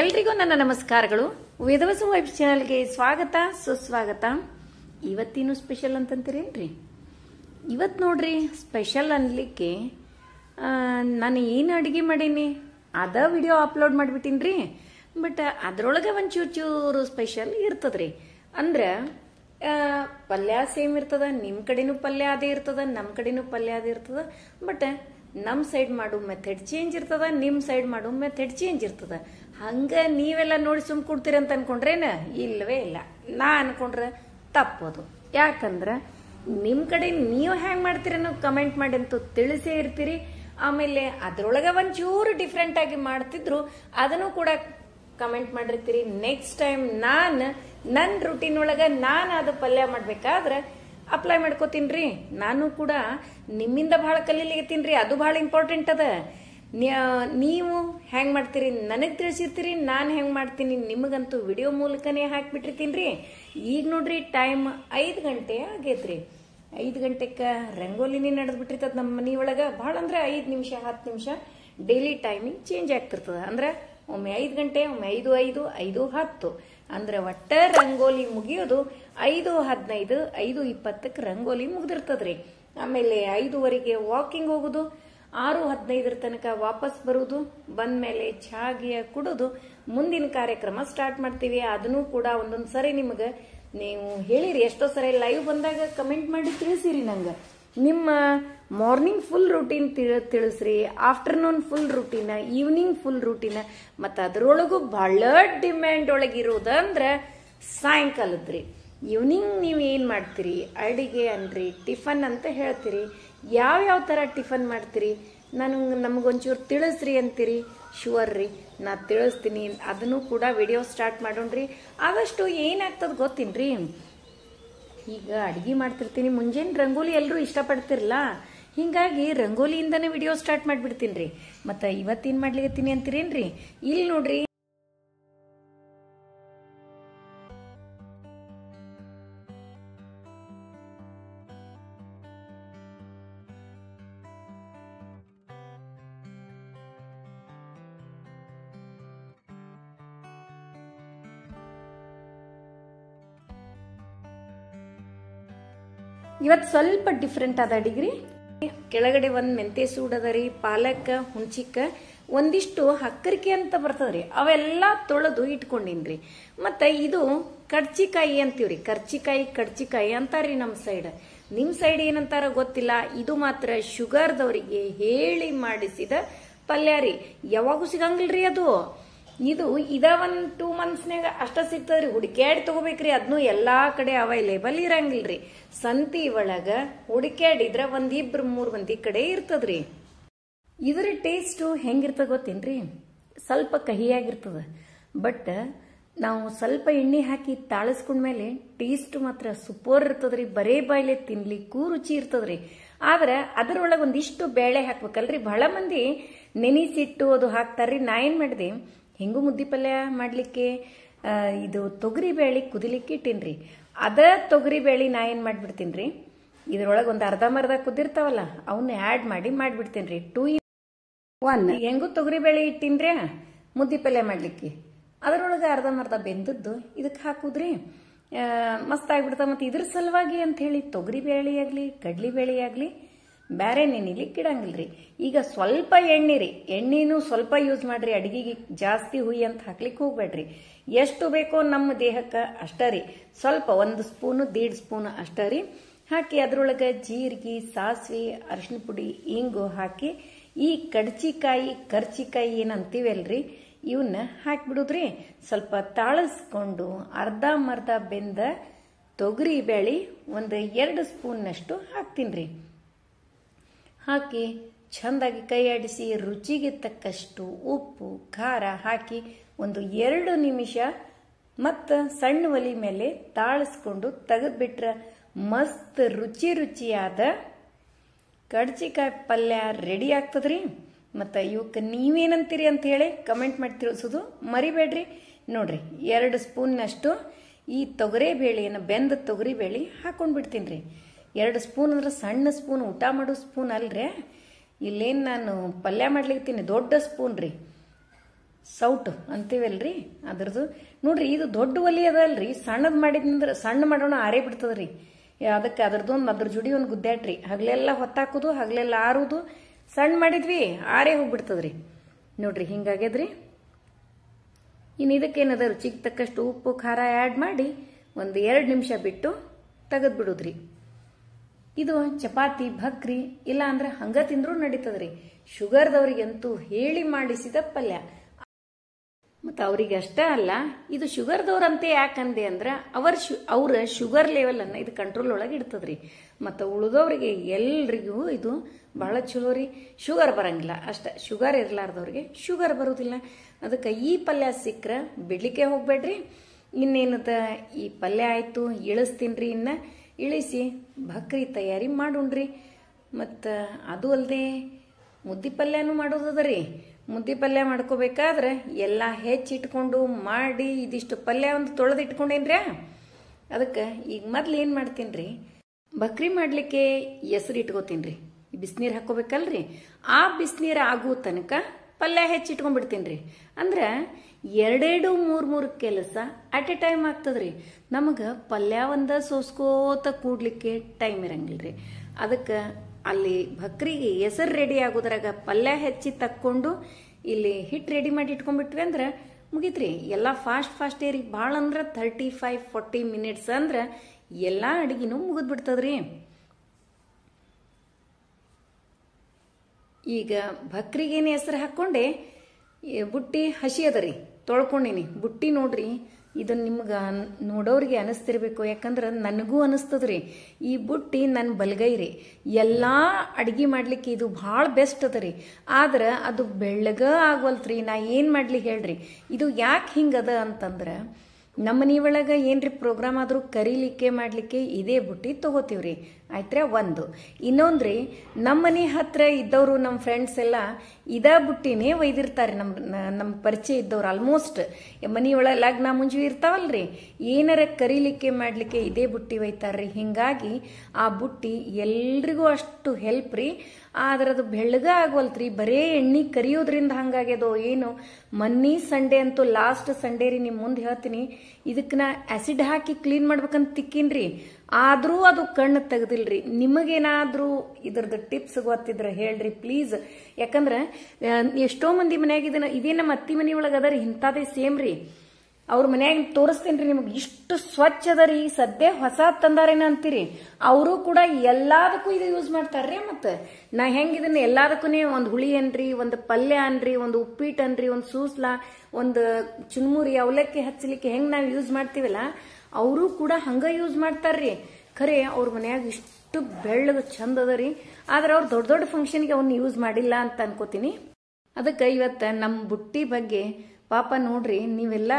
ಎಲ್ರಿಗೂ ನನ್ನ ನಮಸ್ಕಾರಗಳು ವೇದವಸು ವೈಬ್ ಚಾನಲ್ಗೆ ಸ್ವಾಗತ ಸುಸ್ವಾಗತ ಇವತ್ತೇನು ಸ್ಪೆಷಲ್ ಅಂತಂತೀರೇನ್ರಿ ಇವತ್ತು ನೋಡ್ರಿ ಸ್ಪೆಷಲ್ ಅನ್ಲಿಕ್ಕೆ ನಾನು ಏನು ಅಡುಗೆ ಮಾಡೀನಿ ಅದ ವಿಡಿಯೋ ಅಪ್ಲೋಡ್ ಮಾಡಿಬಿಟ್ಟಿನ್ರಿ ಬಟ್ ಅದರೊಳಗೆ ಒಂಚೂರು ಚೂರು ಸ್ಪೆಷಲ್ ಇರ್ತದ್ರಿ ಅಂದ್ರೆ ಪಲ್ಯ ಸೇಮ್ ಇರ್ತದ ನಿಮ್ಮ ಕಡೆನೂ ಪಲ್ಯ ಅದೇ ಇರ್ತದ ನಮ್ಮ ಕಡೆನೂ ಪಲ್ಯ ಅದೇ ಇರ್ತದ ಬಟ್ ನಮ್ಮ ಸೈಡ್ ಮಾಡೋ ಮೆಥಡ್ ಚೇಂಜ್ ಇರ್ತದ ನಿಮ್ಮ ಸೈಡ್ ಮಾಡೋ ಮೆಥಡ್ ಚೇಂಜ್ ಇರ್ತದ ಹಂಗೆ ನೀವೆಲ್ಲ ನೋಡಿ ಸುಮ್ ಅಂತ ಅನ್ಕೊಂಡ್ರೇನ ಇಲ್ಲವೇ ಇಲ್ಲ ನಾ ಅನ್ಕೊಂಡ್ರೆ ತಪ್ಪೋದು ಯಾಕಂದ್ರೆ ನಿಮ್ಮ ಕಡೆ ನೀವು ಹೆಂಗ್ ಮಾಡ್ತೀರ ಕಮೆಂಟ್ ಮಾಡಿ ಅಂತೂ ತಿಳಿಸೇ ಇರ್ತೀರಿ ಆಮೇಲೆ ಅದರೊಳಗೆ ಒಂಚೂರು ಡಿಫ್ರೆಂಟ್ ಆಗಿ ಮಾಡ್ತಿದ್ರು ಅದನ್ನು ಕೂಡ ಕಮೆಂಟ್ ಮಾಡಿರ್ತೀರಿ ನೆಕ್ಸ್ಟ್ ಟೈಮ್ ನಾನು ನನ್ನ ರುಟೀನ್ ಒಳಗೆ ನಾನು ಅದು ಪಲ್ಯ ಮಾಡ್ಬೇಕಾದ್ರೆ ಅಪ್ಲೈ ಮಾಡ್ಕೋತೀನಿ ರೀ ನಾನು ಕೂಡ ನಿಮ್ಮಿಂದ ಭಾಳ ಕಲೀಲಿಗತ್ತೀನಿ ರೀ ಅದು ಭಾಳ ಇಂಪಾರ್ಟೆಂಟ್ ಅದ ನೀವು ಹೆಂಗೆ ಮಾಡ್ತೀರಿ ನನಗೆ ತಿಳಿಸಿರ್ತೀರಿ ನಾನು ಹೆಂಗೆ ಮಾಡ್ತೀನಿ ನಿಮಗಂತೂ ವಿಡಿಯೋ ಮೂಲಕನೇ ಹಾಕ್ಬಿಟ್ಟಿರ್ತೀನಿ ರೀ ಈಗ ನೋಡ್ರಿ ಟೈಮ್ ಐದು ಗಂಟೆ ಆಗೈತ್ರಿ ಐದು ಗಂಟೆಗೆ ರಂಗೋಲಿನೇ ನಡೆದ್ಬಿಟ್ಟಿರ್ತದ ನಮ್ಮ ಒಳಗ ಭಾಳ ಅಂದ್ರೆ ಐದು ನಿಮಿಷ ಹತ್ತು ನಿಮಿಷ ಡೈಲಿ ಟೈಮಿಂಗ್ ಚೇಂಜ್ ಆಗ್ತಿರ್ತದ ಅಂದ್ರೆ ಒಮ್ಮೆ ಐದು ಗಂಟೆ ಒಮ್ಮೆ ಐದು ಐದು ಐದು ಹತ್ತು ಅಂದ್ರೆ ಒಟ್ಟ ರಂಗೋಲಿ ಮುಗಿಯೋದು ಐದು ಹದಿನೈದು ಐದು ಇಪ್ಪತ್ತಕ್ಕೆ ರಂಗೋಲಿ ಮುಗಿದಿರ್ತದ್ರಿ ಆಮೇಲೆ ಐದುವರೆಗೆ ವಾಕಿಂಗ್ ಹೋಗೋದು ಆರು ಹದಿನೈದರ ತನಕ ವಾಪಸ್ ಬರುವುದು ಬಂದ ಮೇಲೆ ಛಾಗಿಯ ಕುಡಿದು ಮುಂದಿನ ಕಾರ್ಯಕ್ರಮ ಸ್ಟಾರ್ಟ್ ಮಾಡ್ತೀವಿ ಅದನ್ನು ಕೂಡ ಒಂದೊಂದು ಸರಿ ನಿಮಗೆ ನೀವು ಹೇಳಿರಿ ಎಷ್ಟೋ ಸರಿ ಲೈವ್ ಬಂದಾಗ ಕಮೆಂಟ್ ಮಾಡಿ ತಿಳಿಸಿರಿ ನಂಗೆ ನಿಮ್ಮ ಮಾರ್ನಿಂಗ್ ಫುಲ್ ರೂಟೀನ್ ತಿಳಿಸ್ರಿ afternoon full routine evening full routine ಮತ್ತು ಅದರೊಳಗೂ ಬಹಳ ಡಿಮ್ಯಾಂಡ್ ಒಳಗಿರೋದಂದ್ರೆ ಸಾಯಂಕಾಲದ್ರಿ ಈವ್ನಿಂಗ್ ನೀವು ಏನು ಮಾಡ್ತೀರಿ ಅಡಿಗೆ ಅನ್ರಿ ಟಿಫನ್ ಅಂತ ಹೇಳ್ತೀರಿ ಯಾವ ಯಾವ ಥರ ಟಿಫನ್ ಮಾಡ್ತೀರಿ ನನಗೆ ನಮಗೊಂಚೂರು ತಿಳಿಸ್ರಿ ಅಂತೀರಿ ಶುವರ್ ರೀ ನಾ ತಿಳಿಸ್ತೀನಿ ಅದನ್ನು ಕೂಡ ವಿಡಿಯೋ ಸ್ಟಾರ್ಟ್ ಮಾಡೋಣ್ರಿ ಆದಷ್ಟು ಏನಾಗ್ತದೆ ಗೊತ್ತಿನ್ರಿ ಈಗ ಅಡುಗೆ ಮಾಡ್ತಿರ್ತೀನಿ ಮುಂಜಾನೆ ರಂಗೋಲಿ ಎಲ್ಲರೂ ಇಷ್ಟಪಡ್ತಿರಲ್ಲ ಹೀಗಾಗಿ ರಂಗೋಲಿಯಿಂದನೇ ವಿಡಿಯೋ ಸ್ಟಾರ್ಟ್ ಮಾಡಿಬಿಡ್ತೀನಿ ರೀ ಮತ್ತು ಇವತ್ತೇನು ಮಾಡ್ಲಿಕ್ಕೆ ಅಂತೀರೇನು ರೀ ಇಲ್ಲಿ ನೋಡ್ರಿ ಇವತ್ತು ಸ್ವಲ್ಪ ಡಿಫ್ರೆಂಟ್ ಅದ ಅಡಿಗ್ರಿ ಕೆಳಗಡೆ ಒಂದು ಮೆಂತೆ ಸೂಡದ ರೀ ಪಾಲಕ್ ಹುಣ್ಚಿಕ್ಕ ಒಂದಿಷ್ಟು ಹಕ್ಕರಿಕೆ ಅಂತ ಬರ್ತದ್ರಿ ಅವೆಲ್ಲ ತೊಳೆದು ಇಟ್ಕೊಂಡಿನ್ರಿ ಮತ್ತೆ ಇದು ಕಡ್ಚಿಕಾಯಿ ಅಂತೀವ್ರಿ ಕರ್ಚಿಕಾಯಿ ಕಡ್ಚಿಕಾಯಿ ಅಂತಾರ್ರಿ ನಮ್ಮ ಸೈಡ್ ನಿಮ್ಮ ಸೈಡ್ ಏನಂತಾರ ಗೊತ್ತಿಲ್ಲ ಇದು ಮಾತ್ರ ಶುಗರ್ದವರಿಗೆ ಹೇಳಿ ಮಾಡಿಸಿದ ಪಲ್ಯ ರೀ ಯಾವಾಗೂ ಸಿಗಂಗಿಲ್ರಿ ಅದು ಇದು ಇದ ಒಂದು ಟೂ ಮಂತ್ಸ್ನಾಗ ಅಷ್ಟ ಸಿಗ್ತದ್ರಿ ಹುಡುಕ್ಯಾಡ್ ತಗೋಬೇಕ್ರಿ ಅದನ್ನು ಎಲ್ಲಾ ಕಡೆ ಅವೈಲೇಬಲ್ ಇರಂಗಿಲ್ರಿ ಸಂತಿ ಒಳಗ ಹುಡುಕ್ಯಾಡಿದ್ರ ಒಂದ್ ಇಬ್ರು ಮೂರ್ ಮಂದಿ ಕಡೆ ಇರ್ತದ್ರಿ ಇದರ ಟೇಸ್ಟ್ ಹೆಂಗಿರ್ತದ ಗೊತ್ತೇನ್ರಿ ಸ್ವಲ್ಪ ಕಹಿಯಾಗಿರ್ತದ ಬಟ್ ನಾವು ಸ್ವಲ್ಪ ಎಣ್ಣೆ ಹಾಕಿ ತಾಳಿಸ್ಕೊಂಡ್ಮೇಲೆ ಟೇಸ್ಟ್ ಮಾತ್ರ ಸೂಪರ್ ಇರ್ತದ್ರಿ ಬರೇ ಬಾಯ್ಲೆ ತಿನ್ಲಿಕ್ಕೂ ರುಚಿ ಇರ್ತದ್ರಿ ಆದ್ರೆ ಅದರೊಳಗೆ ಒಂದಿಷ್ಟು ಬೇಳೆ ಹಾಕ್ಬೇಕಲ್ರಿ ಬಹಳ ಮಂದಿ ನೆನೆಸಿಟ್ಟು ಅದು ಹಾಕ್ತಾರ್ರಿ ನಾ ಏನ್ ಮಾಡಿದೆ ಹೆಂಗು ಮುದ್ದಿ ಪಲ್ಯ ಮಾಡಲಿಕ್ಕೆ ಇದು ತೊಗರಿ ಬೇಳೆ ಕುದಿಲಿಕ್ಕೆ ಇಟ್ಟೀನಿ ಅದ ತೊಗರಿ ಬೇಳೆ ನಾ ಏನು ಮಾಡಿಬಿಡ್ತೀನಿ ರೀ ಇದ್ರೊಳಗೆ ಒಂದು ಅರ್ಧ ಮರ್ಧ ಕುದಿರ್ತಾವಲ್ಲ ಅವನ್ನ ಆ್ಯಡ್ ಮಾಡಿ ಮಾಡಿಬಿಡ್ತೀನಿ ರೀ ಟೂ ಇನ್ ಒನ್ ಹೆಂಗು ತೊಗರಿ ಬೇಳೆ ರೀ ಮುದ್ದಿ ಪಲ್ಯ ಮಾಡಲಿಕ್ಕೆ ಅದರೊಳಗೆ ಅರ್ಧ ಮರ್ಧ ಬೆಂದದ್ದು ಇದಕ್ಕೆ ಹಾಕುದ್ರಿ ಮಸ್ತ್ ಆಗಿಬಿಡ್ತಾವ ಮತ್ತು ಇದ್ರ ಸಲುವಾಗಿ ಅಂಥೇಳಿ ತೊಗರಿ ಬೇಳೆ ಆಗಲಿ ಕಡ್ಲಿ ಬೇಳೆ ಆಗಲಿ ಬೇರೆ ನೆನಿಲಿಕ್ಕೆ ಇಡಂಗಿಲ್ಲ ರೀ ಈಗ ಸ್ವಲ್ಪ ರೀ ಎಣ್ಣೆನೂ ಸ್ವಲ್ಪ ಯೂಸ್ ಮಾಡಿರಿ ಅಡಿಗೆಗೆ ಜಾಸ್ತಿ ಹುಯಿ ಅಂತ ಹಾಕ್ಲಿಕ್ಕೆ ಹೋಗ್ಬೇಡ್ರಿ ಎಷ್ಟು ಬೇಕೋ ನಮ್ಮ ದೇಹಕ್ಕೆ ಅಷ್ಟೇ ರೀ ಸ್ವಲ್ಪ ಒಂದು ಸ್ಪೂನು ದೀಡ್ ಸ್ಪೂನ್ ಅಷ್ಟೇ ರೀ ಹಾಕಿ ಅದರೊಳಗೆ ಜೀರಿಗೆ ಸಾಸಿವೆ ಅರಿಶಿನ ಪುಡಿ ಇಂಗು ಹಾಕಿ ಈ ಕಡ್ಚಿಕಾಯಿ ಕರ್ಚಿಕಾಯಿ ಏನಂತೀವಲ್ರಿ ಇವನ್ನ ಹಾಕಿಬಿಡುದ್ರಿ ಸ್ವಲ್ಪ ತಾಳಿಸ್ಕೊಂಡು ಅರ್ಧ ಮರ್ಧ ಬೆಂದ ತೊಗರಿ ಬೇಳೆ ಒಂದು ಎರಡು ಸ್ಪೂನ್ನಷ್ಟು ಹಾಕ್ತೀನಿ ರೀ ಹಾಕಿ ಚಂದಾಗಿ ಕೈಯಾಡಿಸಿ ರುಚಿಗೆ ತಕ್ಕಷ್ಟು ಉಪ್ಪು ಖಾರ ಹಾಕಿ ಒಂದು ಎರಡು ನಿಮಿಷ ಮತ್ತು ಸಣ್ಣ ಒಲಿ ಮೇಲೆ ತಾಳಿಸ್ಕೊಂಡು ತೆಗೆದುಬಿಟ್ರೆ ಮಸ್ತ್ ರುಚಿ ರುಚಿಯಾದ ಕಡ್ಚಿಕಾಯಿ ಪಲ್ಯ ರೆಡಿ ಆಗ್ತದ್ರಿ ಮತ್ತು ಇವಕ್ಕೆ ನೀವೇನಂತೀರಿ ಅಂತ ಹೇಳಿ ಕಮೆಂಟ್ ಮಾಡಿ ತಿಳಿಸೋದು ಮರಿಬೇಡ್ರಿ ನೋಡ್ರಿ ಎರಡು ಸ್ಪೂನ್ನಷ್ಟು ಈ ಬೇಳೆಯನ್ನು ಬೆಂದ ಬೇಳೆ ಹಾಕ್ಕೊಂಡು ಬಿಡ್ತೀನಿ ರೀ ಎರಡು ಸ್ಪೂನ್ ಅಂದ್ರೆ ಸಣ್ಣ ಸ್ಪೂನ್ ಊಟ ಮಾಡೋ ಸ್ಪೂನ್ ಅಲ್ರಿ ಇಲ್ಲೇನು ನಾನು ಪಲ್ಯ ಮಾಡ್ಲಿಕ್ತೀನಿ ದೊಡ್ಡ ಸ್ಪೂನ್ ರೀ ಸೌಟು ಅಂತೀವಲ್ರಿ ಅದ್ರದ್ದು ನೋಡ್ರಿ ಇದು ದೊಡ್ಡ ಒಲಿ ಅದಲ್ರಿ ಸಣ್ಣದು ಮಾಡಿದ್ರೆ ಸಣ್ಣ ಮಾಡೋಣ ಆರೇ ಬಿಡ್ತದ್ರಿ ಅದಕ್ಕೆ ಒಂದು ಅದ್ರ ಜುಡಿ ಒಂದು ಗುದ್ದಾಟ್ರಿ ಹಗಲೆಲ್ಲ ಹೊತ್ತಾಕೋದು ಹಗಲೆಲ್ಲ ಆರೋದು ಸಣ್ಣ ಮಾಡಿದ್ವಿ ಆರೇ ಹೋಗ್ಬಿಡ್ತದ್ರಿ ನೋಡ್ರಿ ಹಿಂಗಾಗ್ಯದ್ರಿ ಇನ್ನು ಇದಕ್ಕೇನದ ರುಚಿಗೆ ತಕ್ಕಷ್ಟು ಉಪ್ಪು ಖಾರ ಆ್ಯಡ್ ಮಾಡಿ ಒಂದು ಎರಡು ನಿಮಿಷ ಬಿಟ್ಟು ತೆಗೆದು ರೀ ಇದು ಚಪಾತಿ ಭಕ್ರಿ ಇಲ್ಲ ಅಂದ್ರೆ ಹಂಗ ತಿಂದ್ರು ನಡೀತದ್ರಿ ಶುಗರ್ದವ್ರಿಗಂತೂ ಹೇಳಿ ಮಾಡಿಸಿದ ಪಲ್ಯ ಮತ್ತು ಅವ್ರಿಗೆ ಅಷ್ಟೇ ಅಲ್ಲ ಇದು ಅಂತ ಯಾಕಂದೆ ಅಂದ್ರೆ ಅವರ ಶು ಅವರ ಶುಗರ್ ಲೆವೆಲನ್ನು ಇದು ಕಂಟ್ರೋಲ್ ಒಳಗೆ ಇಡ್ತದ್ರಿ ಮತ್ತು ಉಳಿದವ್ರಿಗೆ ಎಲ್ರಿಗೂ ಇದು ಬಹಳ ಚಲೋ ರೀ ಶುಗರ್ ಬರಂಗಿಲ್ಲ ಅಷ್ಟ ಶುಗರ್ ಇರಲಾರ್ದವ್ರಿಗೆ ಶುಗರ್ ಬರೋದಿಲ್ಲ ಅದಕ್ಕೆ ಈ ಪಲ್ಯ ಸಿಕ್ಕರೆ ಬಿಡ್ಲಿಕ್ಕೆ ಹೋಗಬೇಡ್ರಿ ಇನ್ನೇನದ ಈ ಪಲ್ಯ ಆಯಿತು ಇಳಿಸ್ತೀನಿ ರೀ ಇಳಿಸಿ ಭಕ್ರಿ ತಯಾರಿ ಮಾಡುಣ್ರಿ ಮತ್ತು ಅದು ಅಲ್ಲದೆ ಮುದ್ದೆ ಪಲ್ಯನೂ ಮಾಡೋದದ ರೀ ಮುದ್ದೆ ಪಲ್ಯ ಮಾಡ್ಕೋಬೇಕಾದ್ರೆ ಎಲ್ಲ ಹೆಚ್ಚಿಟ್ಕೊಂಡು ಮಾಡಿ ಇದಿಷ್ಟು ಪಲ್ಯ ಒಂದು ತೊಳೆದು ಇಟ್ಕೊಂಡೇನ್ರಿ ಅದಕ್ಕೆ ಈಗ ಮೊದಲು ಏನು ಮಾಡ್ತೀನಿ ರೀ ಬಕ್ರಿ ಮಾಡಲಿಕ್ಕೆ ಹೆಸ್ರು ಇಟ್ಕೋತೀನಿ ರೀ ಬಿಸಿನೀರು ಹಾಕೋಬೇಕಲ್ರಿ ಆ ಬಿಸಿನೀರು ಆಗೋ ತನಕ ಪಲ್ಯ ಹೆಚ್ಚಿಟ್ಕೊಂಡ್ಬಿಡ್ತೀನಿ ರೀ ಅಂದ್ರೆ ಎರಡೆರಡು ಮೂರು ಮೂರು ಕೆಲಸ ಅಟ್ ಎ ಟೈಮ್ ಆಗ್ತದ್ರಿ ನಮಗೆ ಪಲ್ಯ ಒಂದ ಸೋಸ್ಕೋತ ಕೂಡ್ಲಿಕ್ಕೆ ಟೈಮ್ ಇರಂಗಿಲ್ಲ ರೀ ಅದಕ್ಕೆ ಅಲ್ಲಿ ಭಕ್ರಿಗೆ ಹೆಸರು ರೆಡಿ ಆಗೋದ್ರಾಗ ಪಲ್ಯ ಹೆಚ್ಚಿ ತಕ್ಕೊಂಡು ಇಲ್ಲಿ ಹಿಟ್ಟು ರೆಡಿ ಮಾಡಿ ಇಟ್ಕೊಂಡ್ಬಿಟ್ವಿ ಅಂದ್ರೆ ಮುಗೀತ್ರಿ ಎಲ್ಲ ಫಾಸ್ಟ್ ಫಾಸ್ಟ್ ಏರಿ ಭಾಳ ಅಂದ್ರೆ ಥರ್ಟಿ ಫೈವ್ ಫೋರ್ಟಿ ಮಿನಿಟ್ಸ್ ಅಂದ್ರೆ ಎಲ್ಲ ಅಡಿಗೆನೂ ಮುಗಿದ್ಬಿಡ್ತದ್ರಿ ಈಗ ಭಕ್ರಿಗೇನು ಹೆಸರು ಹಾಕ್ಕೊಂಡೆ ಬುಟ್ಟಿ ಹಸಿ ತೊಳ್ಕೊಂಡಿನಿ ಬುಟ್ಟಿ ನೋಡ್ರಿ ಇದು ನಿಮ್ಗೆ ನೋಡೋರಿಗೆ ಅನಿಸ್ತಿರ್ಬೇಕು ಯಾಕಂದ್ರೆ ನನಗೂ ಅನಿಸ್ತದ್ರಿ ಈ ಬುಟ್ಟಿ ನನ್ನ ಬಲಗೈ ರೀ ಎಲ್ಲ ಅಡ್ಗೆ ಮಾಡ್ಲಿಕ್ಕೆ ಇದು ಭಾಳ ಬೆಸ್ಟ್ ಅದ ರೀ ಆದ್ರೆ ಅದು ಬೆಳ್ಳಗ ಆಗವಲ್ತ್ರಿ ನಾ ಏನು ಮಾಡಲಿ ಹೇಳ್ರಿ ಇದು ಯಾಕೆ ಹಿಂಗದ ಅಂತಂದ್ರೆ ನಮ್ಮ ಒಳಗೆ ಏನ್ರಿ ಪ್ರೋಗ್ರಾಮ್ ಆದರೂ ಕರೀಲಿಕ್ಕೆ ಮಾಡಲಿಕ್ಕೆ ಇದೇ ಬುಟ್ಟಿ ತೊಗೋತೀವ್ರಿ ಆಯ್ತ್ರೆ ಒಂದು ಇನ್ನೊಂದ್ರಿ ನಮ್ಮ ಮನೆ ಹತ್ರ ಇದ್ದವರು ನಮ್ಮ ಫ್ರೆಂಡ್ಸ್ ಎಲ್ಲ ಇದ ಬುಟ್ಟಿನೇ ಒಯ್ದಿರ್ತಾರೆ ನಮ್ಮ ನಮ್ಮ ಪರಿಚಯ ಇದ್ದವ್ರು ಆಲ್ಮೋಸ್ಟ್ ಮನೆಯೊಳ ಲಗ್ನ ಮುಂಜಿ ಇರ್ತಾವಲ್ರಿ ಏನಾರ ಕರಿಲಿಕ್ಕೆ ಮಾಡಲಿಕ್ಕೆ ಇದೇ ಬುಟ್ಟಿ ಒಯ್ತಾರ್ರಿ ಹಿಂಗಾಗಿ ಆ ಬುಟ್ಟಿ ಎಲ್ರಿಗೂ ಅಷ್ಟು ಹೆಲ್ಪ್ ರೀ ಅದು ಬೆಳಗ ಆಗೋಲ್ತ್ರಿ ಬರೇ ಎಣ್ಣೆ ಕರಿಯೋದ್ರಿಂದ ಹಂಗಾಗ್ಯದೋ ಏನು ಮನ್ನಿ ಸಂಡೇ ಅಂತೂ ಲಾಸ್ಟ್ ಸಂಡೇ ರೀ ನಿಮ್ಮ ಮುಂದೆ ಹೇಳ್ತೀನಿ ಇದಕ್ಕೆ ನಾ ಆಸಿಡ್ ಹಾಕಿ ಕ್ಲೀನ್ ಮಾಡ್ಬೇಕಂತ ತಿಕ್ಕಿನ್ರಿ ಆದರೂ ಅದು ಕಣ್ಣು ತೆಗೆದಿಲ್ರಿ ನಿಮಗೇನಾದರೂ ಇದ್ರದ್ದು ಟಿಪ್ಸ್ ಗೊತ್ತಿದ್ರೆ ಹೇಳ್ರಿ ಪ್ಲೀಸ್ ಯಾಕಂದ್ರೆ ಎಷ್ಟೋ ಮಂದಿ ಮನ್ಯಾಗ ಇದನ್ನ ಇದೇ ನಮ್ಮ ಅತ್ತಿ ಮನೆ ಒಳಗೆ ಅದರಿ ಇಂಥದೇ ಸೇಮ್ ರೀ ಅವ್ರ ಮನೆಯಾಗ ತೋರಿಸ್ತೇನೆ ರೀ ನಿಮಗೆ ಇಷ್ಟು ಸ್ವಚ್ಛ ಅದ ರೀ ಸದ್ಯ ಹೊಸ ತಂದಾರೇನ ಅಂತೀರಿ ಅವರು ಕೂಡ ಎಲ್ಲದಕ್ಕೂ ಇದು ಯೂಸ್ ಮಾಡ್ತಾರ್ರಿ ಮತ್ತೆ ನಾ ಹೆಂಗೆ ಇದನ್ನ ಎಲ್ಲದಕ್ಕೂ ಒಂದು ಹುಳಿ ಅನ್ರಿ ಒಂದು ಪಲ್ಯ ಅನ್ರಿ ಒಂದು ಉಪ್ಪಿಟ್ಟು ಅನ್ರಿ ಒಂದು ಸೂಸ್ಲಾ ಒಂದು ಚುನ್ಮುರಿ ಅವಲಕ್ಕಿ ಹಚ್ಚಲಿಕ್ಕೆ ಹೆಂಗೆ ನಾವು ಯೂಸ್ ಮಾಡ್ತೀವಲ್ಲ ಅವರು ಕೂಡ ಹಂಗ ಯೂಸ್ ಮಾಡ್ತಾರ್ರಿ ಖರೆ ಅವ್ರ ಮನ್ಯಾಗ ಇಷ್ಟು ಬೆಳ್ಳಗೆ ಚಂದ ಅದ ರೀ ಆದ್ರೆ ಅವ್ರು ದೊಡ್ಡ ದೊಡ್ಡ ಫಂಕ್ಷನ್ಗೆ ಅವ್ನ ಯೂಸ್ ಮಾಡಿಲ್ಲ ಅಂತ ಅನ್ಕೋತೀನಿ ಅದಕ್ಕೆ ಇವತ್ತ ನಮ್ಮ ಬುಟ್ಟಿ ಬಗ್ಗೆ ಪಾಪ ನೋಡ್ರಿ ನೀವೆಲ್ಲ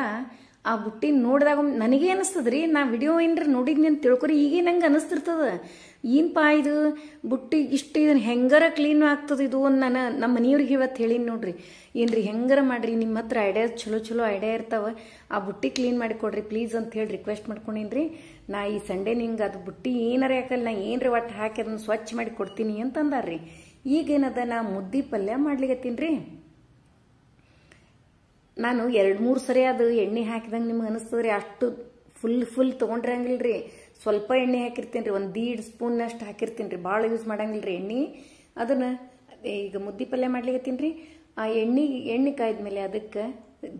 ಆ ಬುಟ್ಟಿ ನೋಡಿದಾಗ ನನಗೆ ಅನಿಸ್ತದ್ರಿ ನಾ ವಿಡಿಯೋ ಏನ್ರಿ ನೋಡಿದ್ನಿ ಅಂತ ತಿಳ್ಕೊರಿ ಈಗೇ ನಂಗೆ ಅನಿಸ್ತಿರ್ತದ ಪಾ ಇದು ಬುಟ್ಟಿ ಇಷ್ಟು ಇದನ್ನು ಹೆಂಗಾರ ಕ್ಲೀನ್ ಆಗ್ತದೆ ಇದು ಒಂದು ನಾನು ನಮ್ಮ ಮನೆಯವ್ರಿಗೆ ಇವತ್ತು ಹೇಳೀನಿ ನೋಡ್ರಿ ಏನ್ರಿ ಹೆಂಗಾರ ಮಾಡಿರಿ ನಿಮ್ಮ ಹತ್ರ ಐಡಿಯಾ ಚಲೋ ಚಲೋ ಐಡಿಯಾ ಇರ್ತಾವೆ ಆ ಬುಟ್ಟಿ ಕ್ಲೀನ್ ಮಾಡಿ ಕೊಡ್ರಿ ಪ್ಲೀಸ್ ಅಂತ ಹೇಳಿ ರಿಕ್ವೆಸ್ಟ್ ಮಾಡ್ಕೊಂಡೀನಿ ನಾ ಈ ಸಂಡೇ ನಿಂಗೆ ಅದು ಬುಟ್ಟಿ ಏನಾರ ಯಾಕಲ್ಲ ನಾ ಏನ್ರಿ ಒಟ್ಟು ಹಾಕಿ ಅದನ್ನು ಸ್ವಚ್ಛ ಮಾಡಿ ಕೊಡ್ತೀನಿ ಅಂತಂದಾರ್ರಿ ಈಗೇನದ ನಾ ಮುದ್ದಿ ಪಲ್ಯ ಮಾಡ್ಲಿಕ್ಕೆ ರೀ ನಾನು ಎರಡು ಮೂರು ಸರಿ ಅದು ಎಣ್ಣೆ ಹಾಕಿದಂಗೆ ನಿಮ್ಗೆ ಅನಿಸ್ತದ್ರಿ ಅಷ್ಟು ಫುಲ್ ಫುಲ್ ರೀ ಸ್ವಲ್ಪ ಎಣ್ಣೆ ಹಾಕಿರ್ತೀನಿ ರೀ ಒಂದು ದೀಡ್ ಸ್ಪೂನ್ನಷ್ಟು ಹಾಕಿರ್ತೀನಿ ರೀ ಭಾಳ ಯೂಸ್ ಮಾಡಂಗಿಲ್ಲ ರೀ ಎಣ್ಣೆ ಅದನ್ನು ಈಗ ಮುದ್ದೆ ಪಲ್ಯ ಮಾಡ್ಲಿಕ್ಕೆ ರೀ ಆ ಎಣ್ಣೆ ಎಣ್ಣೆ ಕಾಯ್ದ ಅದಕ್ಕೆ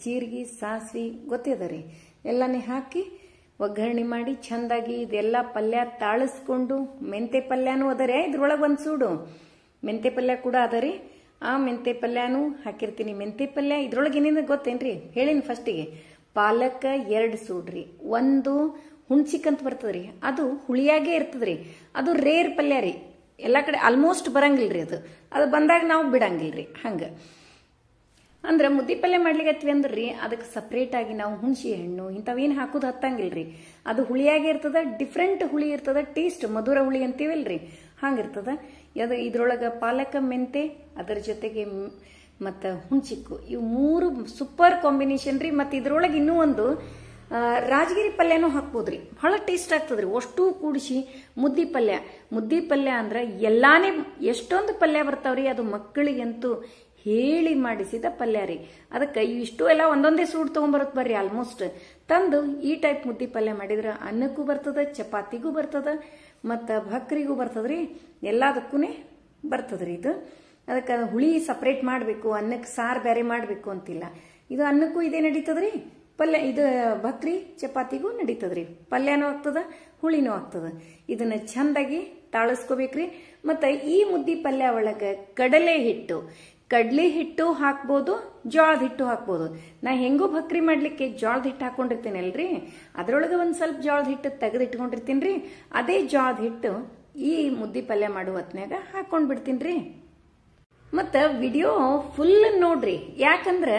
ಜೀರಿಗೆ ಸಾಸಿವೆ ಗೊತ್ತಿದೆ ರೀ ಎಲ್ಲನೇ ಹಾಕಿ ಒಗ್ಗರಣೆ ಮಾಡಿ ಚಂದಾಗಿ ಇದೆಲ್ಲ ಪಲ್ಯ ತಾಳಿಸ್ಕೊಂಡು ಮೆಂತೆ ಪಲ್ಯನೂ ರೀ ಇದ್ರೊಳಗೆ ಒಂದು ಸೂಡು ಮೆಂತೆ ಪಲ್ಯ ಕೂಡ ಅದ ರೀ ಆ ಮೆಂತೆ ಪಲ್ಯನೂ ಹಾಕಿರ್ತೀನಿ ಮೆಂತೆ ಪಲ್ಯ ಇದ್ರೊಳಗೆ ಏನೇನು ಗೊತ್ತೇನ್ರಿ ಹೇಳಿನಿ ಫಸ್ಟಿಗೆ ಪಾಲಕ್ ಎರಡು ಸೂಡ್ರಿ ಒಂದು ಹುಣ್ಸಿಕಂತ ಬರ್ತದ್ರಿ ಅದು ಹುಳಿಯಾಗೇ ಇರ್ತದ್ರಿ ಅದು ರೇರ್ ಪಲ್ಯ ರೀ ಎಲ್ಲ ಕಡೆ ಆಲ್ಮೋಸ್ಟ್ ಬರಂಗಿಲ್ರಿ ಅದು ಅದು ಬಂದಾಗ ನಾವು ಬಿಡಂಗಿಲ್ರಿ ಹಂಗ ಅಂದ್ರೆ ಮುದ್ದೆ ಪಲ್ಯ ಮಾಡ್ಲಿಕ್ಕೆ ಅಂದ್ರೆ ರೀ ಅದಕ್ಕೆ ಆಗಿ ನಾವು ಹುಣಸೆ ಹಣ್ಣು ಇಂಥವೇನು ಹಾಕೋದು ಹತ್ತಂಗಿಲ್ರಿ ಅದು ಹುಳಿಯಾಗಿ ಇರ್ತದ ಡಿಫ್ರೆಂಟ್ ಹುಳಿ ಇರ್ತದ ಟೇಸ್ಟ್ ಮಧುರ ಹುಳಿ ಅಂತೀವಲ್ರಿ ಹಂಗಿರ್ತದ ಅದು ಇದ್ರೊಳಗೆ ಪಾಲಕ ಮೆಂತೆ ಅದರ ಜೊತೆಗೆ ಮತ್ತು ಹುಣ್ಸಿಕ್ಕು ಇವು ಮೂರು ಸೂಪರ್ ಕಾಂಬಿನೇಷನ್ ರೀ ಮತ್ತು ಇದ್ರೊಳಗೆ ಇನ್ನೂ ಒಂದು ರಾಜಗಿರಿ ಪಲ್ಯನೂ ಹಾಕ್ಬೋದ್ರಿ ಬಹಳ ಟೇಸ್ಟ್ ಆಗ್ತದ್ರಿ ಅಷ್ಟು ಕೂಡಿಸಿ ಮುದ್ದಿ ಪಲ್ಯ ಮುದ್ದಿ ಪಲ್ಯ ಅಂದ್ರೆ ಎಲ್ಲಾನೇ ಎಷ್ಟೊಂದು ಪಲ್ಯ ಬರ್ತಾವ್ರಿ ಅದು ಮಕ್ಕಳಿಗಂತೂ ಹೇಳಿ ಮಾಡಿಸಿದ ಪಲ್ಯ ರೀ ಅದಕ್ಕೆ ಇಷ್ಟು ಎಲ್ಲ ಒಂದೊಂದೇ ಸೂಟ್ ತೊಗೊಂಬರುತ್ತೆ ಬರ್ರಿ ಆಲ್ಮೋಸ್ಟ್ ತಂದು ಈ ಟೈಪ್ ಮುದ್ದಿ ಪಲ್ಯ ಮಾಡಿದ್ರೆ ಅನ್ನಕ್ಕೂ ಬರ್ತದ ಚಪಾತಿಗೂ ಬರ್ತದ ಮತ್ತು ಭಕ್ರಿಗೂ ಬರ್ತದ್ರಿ ಎಲ್ಲದಕ್ಕೂ ಬರ್ತದ್ರಿ ಇದು ಅದಕ್ಕೆ ಹುಳಿ ಸಪ್ರೇಟ್ ಮಾಡಬೇಕು ಅನ್ನಕ್ಕೆ ಸಾರು ಬೇರೆ ಮಾಡಬೇಕು ಅಂತಿಲ್ಲ ಇದು ಅನ್ನಕ್ಕೂ ಇದೇ ನಡೀತದ್ರಿ ಪಲ್ಯ ಇದು ಬಕ್ರಿ ಚಪಾತಿಗೂ ನಡೀತದ್ರಿ ಪಲ್ಯನೂ ಆಗ್ತದ ಹುಳಿನೂ ಆಗ್ತದ ಇದನ್ನ ಚಂದಾಗಿ ತಾಳಸ್ಕೋಬೇಕ್ರಿ ಮತ್ತು ಈ ಮುದ್ದಿ ಪಲ್ಯ ಒಳಗೆ ಕಡಲೆ ಹಿಟ್ಟು ಕಡಲೆ ಹಿಟ್ಟು ಹಾಕ್ಬೋದು ಜೋಳದ ಹಿಟ್ಟು ಹಾಕ್ಬೋದು ನಾ ಹೆಂಗೂ ಬಕ್ರಿ ಮಾಡಲಿಕ್ಕೆ ಜೋಳದ ಹಿಟ್ಟು ಹಾಕೊಂಡಿರ್ತೀನಿ ಅದರೊಳಗೆ ಒಂದು ಸ್ವಲ್ಪ ಜೋಳದ ಹಿಟ್ಟು ತೆಗೆದಿಟ್ಕೊಂಡಿರ್ತೀನಿ ರೀ ಅದೇ ಜೋಳದ ಹಿಟ್ಟು ಈ ಮುದ್ದಿ ಪಲ್ಯ ಮಾಡುವ ಹೊತ್ನ್ಯಾಗ ಹಾಕ್ಕೊಂಡು ಬಿಡ್ತೀನಿ ರೀ ಮತ್ತು ವಿಡಿಯೋ ಫುಲ್ ನೋಡ್ರಿ ಯಾಕಂದ್ರೆ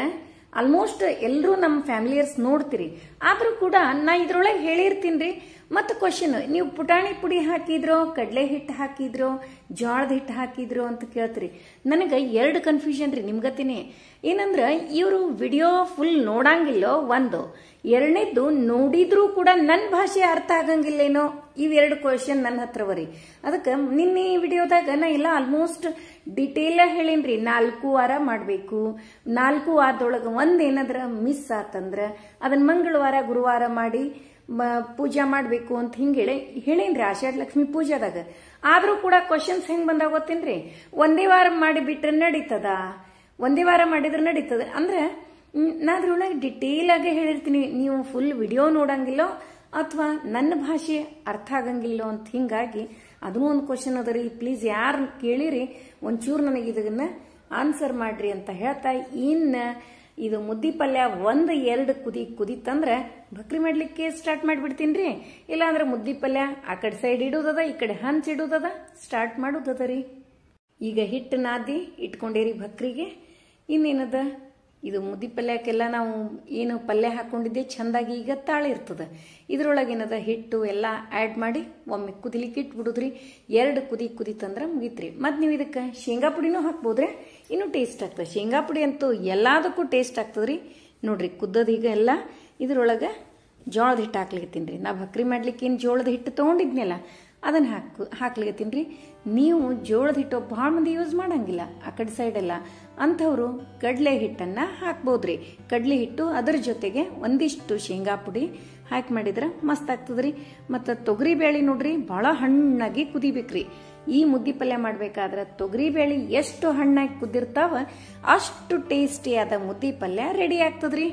ಆಲ್ಮೋಸ್ಟ್ ಎಲ್ಲರೂ ನಮ್ಮ ಫ್ಯಾಮಿಲಿಯರ್ಸ್ ನೋಡ್ತೀರಿ ಆದರೂ ಕೂಡ ನಾ ಇದ್ರೊಳಗೆ ಹೇಳಿರ್ತೀನಿ ರೀ ಮತ್ತು ಕ್ವಶನ್ ನೀವು ಪುಟಾಣಿ ಪುಡಿ ಹಾಕಿದ್ರೋ ಕಡಲೆ ಹಿಟ್ಟು ಹಾಕಿದ್ರೋ ಜೋಳದ ಹಿಟ್ಟು ಹಾಕಿದ್ರು ಅಂತ ಕೇಳ್ತೀರಿ ನನಗೆ ಎರಡು ಕನ್ಫ್ಯೂಷನ್ ರೀ ನಿಮ್ಗತ್ತೀನಿ ಏನಂದ್ರೆ ಇವರು ವಿಡಿಯೋ ಫುಲ್ ನೋಡಂಗಿಲ್ಲೋ ಒಂದು ಎರಡನೇದು ನೋಡಿದ್ರೂ ಕೂಡ ನನ್ನ ಭಾಷೆ ಅರ್ಥ ಆಗಂಗಿಲ್ಲೇನೋ ಇವೆರಡು ಕ್ವಶನ್ ನನ್ನ ಹತ್ರವರಿ ಅದಕ್ಕೆ ನಿನ್ನೆ ವಿಡಿಯೋದಾಗ ನಾ ಇಲ್ಲ ಆಲ್ಮೋಸ್ಟ್ ಡಿಟೇಲ ಹೇಳಿನ್ರಿ ನಾಲ್ಕು ವಾರ ಮಾಡಬೇಕು ನಾಲ್ಕು ವಾರದೊಳಗೆ ಒಂದು ಏನಾದ್ರ ಮಿಸ್ ಆತಂದ್ರ ಅದನ್ನ ಮಂಗಳವಾರ ಗುರುವಾರ ಮಾಡಿ ಪೂಜಾ ಮಾಡಬೇಕು ಅಂತ ಹಿಂಗ ಹೇಳಿ ಹೇಳೇನ್ರಿ ಆಷಾಢ ಲಕ್ಷ್ಮಿ ಪೂಜಾದಾಗ ಆದ್ರೂ ಕೂಡ ಕ್ವಶನ್ಸ್ ಹೆಂಗೆ ಬಂದಾಗ ಗೊತ್ತೇನ್ರಿ ಒಂದೇ ವಾರ ಮಾಡಿ ಬಿಟ್ರೆ ನಡೀತದ ಒಂದೇ ವಾರ ಮಾಡಿದ್ರೆ ನಡೀತದ ಅಂದ್ರೆ ನಾ ಅದ್ರೊಳಗೆ ಡಿಟೇಲ್ ಆಗಿ ಹೇಳಿರ್ತೀನಿ ನೀವು ಫುಲ್ ವಿಡಿಯೋ ನೋಡಂಗಿಲ್ಲೋ ಅಥವಾ ನನ್ನ ಭಾಷೆ ಅರ್ಥ ಆಗಂಗಿಲ್ಲೋ ಅಂತ ಹಿಂಗಾಗಿ ಅದೂ ಒಂದು ಕ್ವಶನ್ ಅದ ರೀ ಪ್ಲೀಸ್ ಯಾರು ಕೇಳಿರಿ ಒಂಚೂರು ನನಗೆ ಇದನ್ನ ಆನ್ಸರ್ ಮಾಡ್ರಿ ಅಂತ ಹೇಳ್ತಾ ಇನ್ನ ಇದು ಮುದ್ದಿ ಪಲ್ಯ ಒಂದು ಎರಡು ಕುದಿ ಕುದಿತಂದ್ರೆ ಬಕ್ರಿ ಮಾಡ್ಲಿಕ್ಕೆ ಸ್ಟಾರ್ಟ್ ಮಾಡ್ಬಿಡ್ತೀನಿ ರೀ ಇಲ್ಲಾಂದ್ರೆ ಮುದ್ದಿ ಪಲ್ಯ ಆ ಕಡೆ ಸೈಡ್ ಇಡೋದದ ಈ ಕಡೆ ಹಂಚ್ ಇಡುದದ ಸ್ಟಾರ್ಟ್ ಮಾಡೋದದ ರೀ ಈಗ ಹಿಟ್ಟು ನಾದಿ ಇಟ್ಕೊಂಡೇರಿ ಭಕ್ರಿಗೆ ಇನ್ನೇನದ ಇದು ಮುದ್ದಿ ಪಲ್ಯಕ್ಕೆಲ್ಲ ನಾವು ಏನು ಪಲ್ಯ ಹಾಕ್ಕೊಂಡಿದ್ದೆ ಚಂದಾಗಿ ಈಗ ತಾಳಿರ್ತದೆ ಏನದ ಹಿಟ್ಟು ಎಲ್ಲ ಆ್ಯಡ್ ಮಾಡಿ ಒಮ್ಮೆ ಕುದಿಲಿಕ್ಕೆ ಇಟ್ಬಿಡುದ್ರಿ ಎರಡು ಕುದಿ ಕುದಿ ತಂದ್ರೆ ಮುಗಿತ್ರಿ ಮತ್ತು ನೀವು ಇದಕ್ಕೆ ಶೇಂಗಾ ಪುಡಿನೂ ಹಾಕ್ಬೋದ್ರೆ ಇನ್ನೂ ಟೇಸ್ಟ್ ಆಗ್ತದೆ ಶೇಂಗಾ ಪುಡಿ ಅಂತೂ ಎಲ್ಲದಕ್ಕೂ ಟೇಸ್ಟ್ ಆಗ್ತದ್ರಿ ನೋಡ್ರಿ ಕುದ್ದದ ಈಗ ಎಲ್ಲ ಇದ್ರೊಳಗೆ ಜೋಳದ ಹಿಟ್ಟು ಹಾಕ್ಲಿಕ್ಕೆ ತಿನ್ರಿ ನಾ ಭಕ್ರಿ ಮಾಡ್ಲಿಕ್ಕೆ ಏನು ಜೋಳದ ಹಿಟ್ಟು ತೊಗೊಂಡಿದ್ನಲ್ಲ ಅದನ್ನು ಹಾಕು ಹಾಕ್ಲಿಕ್ಕೆ ರೀ ನೀವು ಜೋಳದ ಹಿಟ್ಟು ಭಾಳ ಮಂದಿ ಯೂಸ್ ಮಾಡೋಂಗಿಲ್ಲ ಆ ಕಡೆ ಸೈಡೆಲ್ಲ ಅಂಥವ್ರು ಕಡಲೆ ಹಿಟ್ಟನ್ನು ಹಾಕ್ಬೋದ್ರಿ ಕಡಲೆ ಹಿಟ್ಟು ಅದರ ಜೊತೆಗೆ ಒಂದಿಷ್ಟು ಶೇಂಗಾ ಪುಡಿ ಹಾಕಿ ಮಾಡಿದ್ರೆ ಮಸ್ತ್ ಆಗ್ತದ್ರಿ ಮತ್ತು ತೊಗರಿ ಬೇಳೆ ನೋಡ್ರಿ ಭಾಳ ಹಣ್ಣಾಗಿ ಕುದಿಬೇಕ್ರಿ ಈ ಮುದ್ದಿ ಪಲ್ಯ ಮಾಡಬೇಕಾದ್ರೆ ತೊಗರಿ ಬೇಳೆ ಎಷ್ಟು ಹಣ್ಣಾಗಿ ಕುದಿರ್ತಾವ ಅಷ್ಟು ಟೇಸ್ಟಿಯಾದ ಮುದ್ದಿ ಪಲ್ಯ ರೆಡಿ ಆಗ್ತದ್ರಿ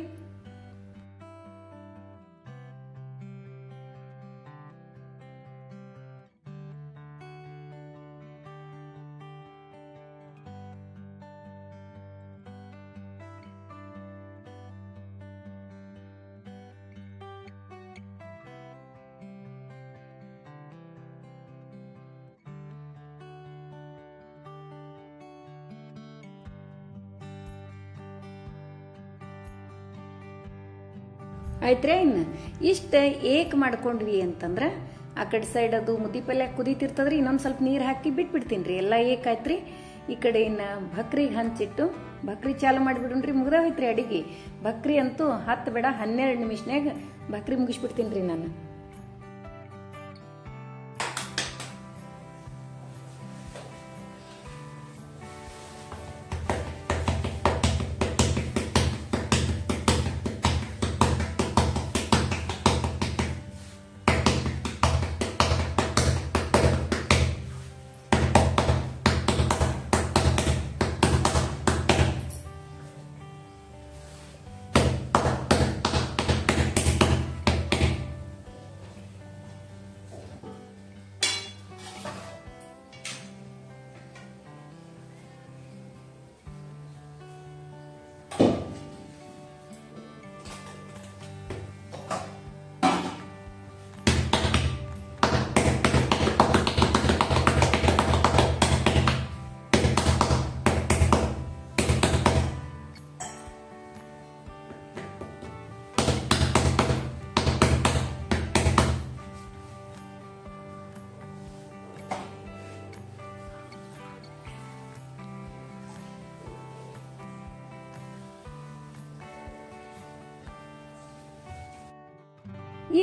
ಆಯ್ತ್ರಿ ಇನ್ನು ಇಷ್ಟು ಏಕ್ ಮಾಡ್ಕೊಂಡ್ವಿ ಅಂತಂದ್ರೆ ಆ ಕಡೆ ಸೈಡ್ ಅದು ಮುದಿ ಪಲ್ಯ ಕುದೀತಿರ್ತದ್ರಿ ಇನ್ನೊಂದು ಸ್ವಲ್ಪ ನೀರು ಹಾಕಿ ಬಿಟ್ಬಿಡ್ತೀನಿ ರೀ ಎಲ್ಲ ಏಕಾಯ್ತ್ರಿ ಈ ಕಡೆ ಇನ್ನು ಬಕ್ರಿ ಹಂಚಿಟ್ಟು ಬಕ್ರಿ ಚಾಲು ಮಾಡಿಬಿಡೋಣ್ರಿ ಮುಗ್ದ ಹೋಯ್ತ್ರಿ ಅಡಿಗೆ ಬಕ್ರಿ ಅಂತೂ ಹತ್ತು ಬೇಡ ಹನ್ನೆರಡು ನಿಮಿಷನಾಗ ಬಕ್ರಿ ಮುಗಿಸ್ಬಿಡ್ತೀನಿ ರೀ ನಾನು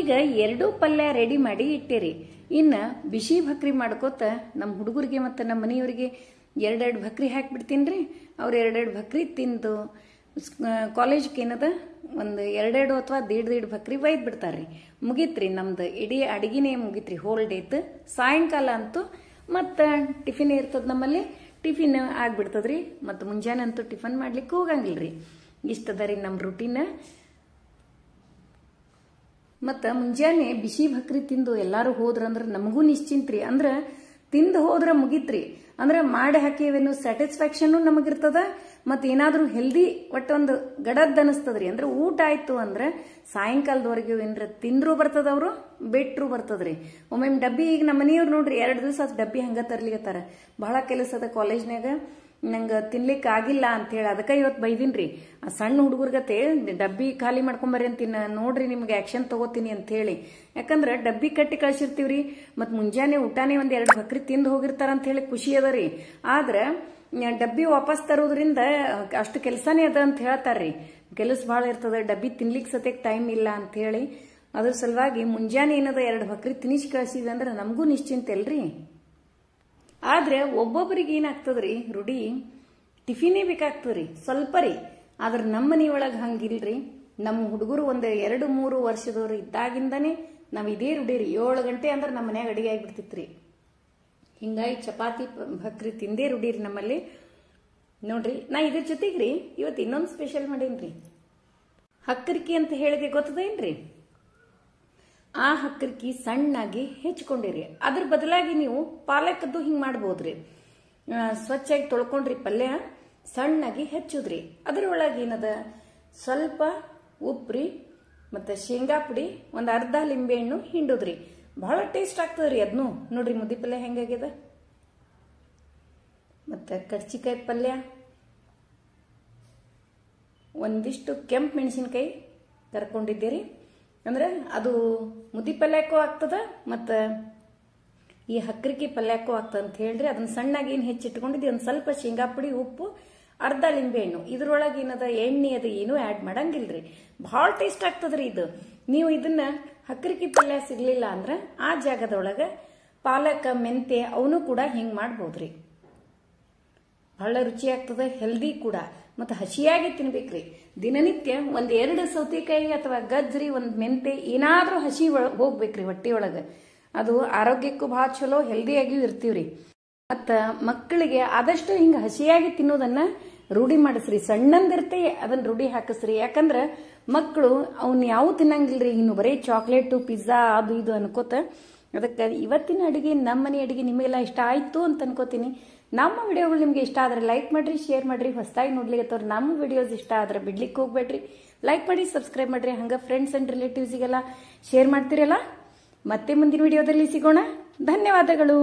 ಈಗ ಎರಡೂ ಪಲ್ಯ ರೆಡಿ ಮಾಡಿ ಇಟ್ಟಿರಿ ಇನ್ನು ಬಿಸಿ ಭಕ್ರಿ ಮಾಡ್ಕೋತ ನಮ್ಮ ಹುಡುಗರಿಗೆ ಮತ್ತು ನಮ್ಮ ಮನೆಯವರಿಗೆ ಎರಡೆರಡು ಭಕ್ರಿ ಹಾಕಿಬಿಡ್ತೀನಿ ರೀ ಅವ್ರು ಎರಡೆರಡು ಭಕ್ರಿ ತಿಂದು ಕಾಲೇಜ್ಗೆ ಏನದ ಒಂದು ಎರಡೆರಡು ಅಥವಾ ದೀಡ್ ದೀಡ್ ಭಕ್ರಿ ಒಯ್ದು ಬಿಡ್ತಾರೆ ರೀ ಮುಗೀತ್ರಿ ನಮ್ದು ಇಡೀ ಅಡುಗೆನೇ ಮುಗೀತ್ರಿ ಹೋಲ್ ಡೇತ್ ಸಾಯಂಕಾಲ ಅಂತೂ ಮತ್ತು ಟಿಫಿನ್ ಇರ್ತದೆ ನಮ್ಮಲ್ಲಿ ಟಿಫಿನ್ ಆಗಿಬಿಡ್ತದ್ರಿ ಮತ್ತು ಮುಂಜಾನೆ ಅಂತೂ ಟಿಫನ್ ಮಾಡ್ಲಿಕ್ಕೆ ಹೋಗಂಗಿಲ್ಲ ರೀ ಇಷ್ಟದ ರೀ ನಮ್ಮ ರುಟೀನ ಮತ್ತು ಮುಂಜಾನೆ ಬಿಸಿ ಭಕ್ರಿ ತಿಂದು ಎಲ್ಲರೂ ಹೋದ್ರಂದ್ರೆ ನಮಗೂ ನಿಶ್ಚಿಂತ್ರಿ ಅಂದ್ರೆ ತಿಂದು ಹೋದ್ರೆ ಮುಗೀತ್ರಿ ಅಂದ್ರೆ ಮಾಡಿ ಹಾಕಿವೇನು ಸ್ಯಾಟಿಸ್ಫ್ಯಾಕ್ಷನ್ ನಮಗಿರ್ತದ ಮತ್ತು ಏನಾದರೂ ಹೆಲ್ದಿ ಒಟ್ಟೊಂದು ಗಡದ್ ಅನಿಸ್ತದ್ರಿ ಅಂದ್ರೆ ಊಟ ಆಯ್ತು ಅಂದ್ರೆ ಸಾಯಂಕಾಲದವರೆಗೂ ತಿಂದ್ರು ಬರ್ತದ ಅವ್ರು ಬಿಟ್ಟರು ಬರ್ತದ್ರಿ ಒಮ್ಮೆ ಡಬ್ಬಿ ಈಗ ನಮ್ಮ ಮನೆಯವ್ರು ನೋಡ್ರಿ ಎರಡು ದಿವಸ ಅದು ಡಬ್ಬಿ ಹಂಗೆ ತರ್ಲಿಗತ್ತಾರ ಬಹಳ ಕೆಲಸದ ಕಾಲೇಜ್ನಾಗ ನಂಗೆ ತಿನ್ಲಿಕ್ಕೆ ಆಗಿಲ್ಲ ಅಂತೇಳಿ ಅದಕ್ಕೆ ಇವತ್ತು ಬೈದಿನ್ರಿ ಆ ಸಣ್ಣ ಹುಡುಗರ್ಗತೆ ಡಬ್ಬಿ ಖಾಲಿ ಮಾಡ್ಕೊಂಬರ್ರಿ ಅಂತಿನ ನೋಡ್ರಿ ನಿಮ್ಗೆ ತಗೋತೀನಿ ಅಂತ ಹೇಳಿ ಯಾಕಂದ್ರೆ ಡಬ್ಬಿ ಕಟ್ಟಿ ಕಳ್ಸಿರ್ತೀವಿ ರೀ ಮತ್ತು ಮುಂಜಾನೆ ಊಟನೇ ಒಂದು ಎರಡು ಬಕ್ರಿ ತಿಂದು ಹೋಗಿರ್ತಾರ ಅಂತ ಹೇಳಿ ಖುಷಿ ಅದ ರೀ ಆದ್ರೆ ಡಬ್ಬಿ ವಾಪಸ್ ತರೋದ್ರಿಂದ ಅಷ್ಟು ಕೆಲಸನೇ ಅದ ಅಂತ ಹೇಳ್ತಾರ್ರಿ ಕೆಲಸ ಭಾಳ ಇರ್ತದೆ ಡಬ್ಬಿ ತಿನ್ಲಿಕ್ಕೆ ಸತ್ಯಕ್ಕೆ ಟೈಮ್ ಇಲ್ಲ ಹೇಳಿ ಅದ್ರ ಸಲುವಾಗಿ ಮುಂಜಾನೆ ಏನದ ಎರಡು ಬಕ್ರಿ ತಿನಿಸಿ ಕಳ್ಸಿದ್ವಿ ಅಂದ್ರೆ ನಮಗೂ ನಿಶ್ಚಿಂತ ಇಲ್ರಿ ಆದರೆ ಒಬ್ಬೊಬ್ಬರಿಗೆ ಏನಾಗ್ತದ್ರಿ ರೂಢಿ ಟಿಫಿನೇ ಬೇಕಾಗ್ತದ್ರಿ ಸ್ವಲ್ಪ ರೀ ಆದ್ರೆ ನಮ್ಮ ಮನೆಯೊಳಗೆ ಹಂಗಿಲ್ರಿ ನಮ್ಮ ಹುಡುಗರು ಒಂದು ಎರಡು ಮೂರು ವರ್ಷದವ್ರು ಇದ್ದಾಗಿಂದನೇ ನಾವು ಇದೇ ರೂಢಿ ರೀ ಏಳು ಗಂಟೆ ಅಂದ್ರೆ ನಮ್ಮ ಮನೆಯಾಗ ಅಡಿಗೆ ಆಗಿಬಿಡ್ತಿತ್ರಿ ರೀ ಹಿಂಗಾಗಿ ಚಪಾತಿ ಭಕ್ರಿ ತಿಂದೇ ರೂಢಿ ರೀ ನಮ್ಮಲ್ಲಿ ನೋಡ್ರಿ ನಾ ಇದ್ರ ಜೊತೆಗೆ ರೀ ಇವತ್ತು ಇನ್ನೊಂದು ಸ್ಪೆಷಲ್ ಮಾಡೇನ್ರಿ ಹಕ್ಕರಿಕೆ ಅಂತ ಹೇಳಿದೆ ಗೊತ್ತದೇನ್ರಿ ಆ ಹಕ್ಕರಿಕಿ ಸಣ್ಣಾಗಿ ಹೆಚ್ಕೊಂಡಿರಿ ಅದ್ರ ಬದಲಾಗಿ ನೀವು ಪಾಲಕದ್ದು ಹಿಂಗೆ ಮಾಡ್ಬೋದ್ರಿ ಸ್ವಚ್ಛಾಗಿ ತೊಳ್ಕೊಂಡ್ರಿ ಪಲ್ಯ ಸಣ್ಣಾಗಿ ಹೆಚ್ಚುದ್ರಿ ಅದರೊಳಗೆ ಏನದ ಸ್ವಲ್ಪ ಉಪ್ರಿ ಮತ್ತು ಶೇಂಗಾ ಪುಡಿ ಒಂದು ಅರ್ಧ ಲಿಂಬೆ ಹಣ್ಣು ಹಿಂಡುದ್ರಿ ಬಹಳ ಟೇಸ್ಟ್ ಆಗ್ತದ್ರಿ ಅದನ್ನು ನೋಡ್ರಿ ಮುದ್ದೆ ಪಲ್ಯ ಹೆಂಗಾಗ್ಯದ ಮತ್ತು ಕಡ್ಚಿಕಾಯಿ ಪಲ್ಯ ಒಂದಿಷ್ಟು ಕೆಂಪು ಮೆಣಸಿನ್ಕಾಯಿ ಕರ್ಕೊಂಡಿದ್ದೀರಿ ಅಂದ್ರೆ ಅದು ಮುದಿ ಪಲ್ಯಕ್ಕೂ ಆಗ್ತದ ಮತ್ತ ಈ ಹಕ್ರಿಕಿ ಪಲ್ಯಕ್ಕೂ ಆಗ್ತದ ಅಂತ ಹೇಳ್ರಿ ಅದನ್ನ ಸಣ್ಣಾಗಿ ಏನು ಹೆಚ್ಚಿಟ್ಕೊಂಡಿದ್ದೆ ಒಂದು ಸ್ವಲ್ಪ ಶೇಂಗಾ ಪುಡಿ ಉಪ್ಪು ಅರ್ಧ ಲಿಂಬೆ ಹಣ್ಣು ಇದ್ರೊಳಗೆ ಏನದ ಎಣ್ಣೆ ಅದು ಏನು ಆ್ಯಡ್ ಮಾಡಂಗಿಲ್ರಿ ಬಹಳ ಟೇಸ್ಟ್ ಆಗ್ತದ್ರಿ ಇದು ನೀವು ಇದನ್ನ ಹಕ್ರಿಕಿ ಪಲ್ಯ ಸಿಗ್ಲಿಲ್ಲ ಅಂದ್ರ ಆ ಜಾಗದೊಳಗೆ ಪಾಲಕ ಮೆಂತೆ ಅವನು ಕೂಡ ಹಿಂಗ್ ಮಾಡ್ಬೋದ್ರಿ ಬಹಳ ರುಚಿ ಆಗ್ತದ ಹೆಲ್ದಿ ಕೂಡ ಮತ್ತು ಹಸಿಯಾಗಿ ತಿನ್ಬೇಕ್ರಿ ದಿನನಿತ್ಯ ಒಂದು ಎರಡು ಸೌತೆಕಾಯಿ ಅಥವಾ ಗಜ್ಜರಿ ಒಂದು ಮೆಂತೆ ಏನಾದರೂ ಹಸಿ ಒಳ ಹೋಗ್ಬೇಕ್ರಿ ಹೊಟ್ಟೆಯೊಳಗೆ ಅದು ಆರೋಗ್ಯಕ್ಕೂ ಭಾಳ ಚಲೋ ಹೆಲ್ದಿಯಾಗಿಯೂ ಇರ್ತೀವ್ರಿ ಮತ್ತು ಮಕ್ಕಳಿಗೆ ಆದಷ್ಟು ಹಿಂಗೆ ಹಸಿಯಾಗಿ ತಿನ್ನೋದನ್ನ ರೂಢಿ ಮಾಡಿಸ್ರಿ ಸಣ್ಣಂದಿರ್ತೆ ಅದನ್ನ ರೂಢಿ ಹಾಕಿಸ್ರಿ ಯಾಕಂದ್ರೆ ಮಕ್ಕಳು ಅವನ್ನ ಯಾವ ತಿನ್ನಂಗಿಲ್ರಿ ಇನ್ನು ಬರೀ ಚಾಕ್ಲೇಟು ಪಿಜ್ಜಾ ಅದು ಇದು ಅನ್ಕೋತ ಅದಕ್ಕೆ ಇವತ್ತಿನ ಅಡುಗೆ ನಮ್ಮ ಮನೆ ಅಡುಗೆ ನಿಮಗೆಲ್ಲ ಇಷ್ಟ ಆಯಿತು ಅಂತ ಅನ್ಕೋತೀನಿ ನಮ್ಮ ವಿಡಿಯೋಗಳು ನಿಮಗೆ ಇಷ್ಟ ಆದರೆ ಲೈಕ್ ಮಾಡ್ರಿ ಶೇರ್ ಮಾಡ್ರಿ ಹೊಸದಾಗಿ ನೋಡ್ಲಿಕ್ಕೆ ನಮ್ಮ ವಿಡಿಯೋಸ್ ಇಷ್ಟ ಆದರೆ ಬಿಡ್ಲಿಕ್ಕೆ ಹೋಗ್ಬೇಡ್ರಿ ಲೈಕ್ ಮಾಡಿ ಸಬ್ಸ್ಕ್ರೈಬ್ ಮಾಡ್ರಿ ಹಂಗೆ ಫ್ರೆಂಡ್ಸ್ ಆ್ಯಂಡ್ ರಿಲೇಟಿವ್ಸಿಗೆಲ್ಲ ಶೇರ್ ಮಾಡ್ತೀರಲ್ಲ ಮತ್ತೆ ಮುಂದಿನ ವಿಡಿಯೋದಲ್ಲಿ ಸಿಗೋಣ ಧನ್ಯವಾದಗಳು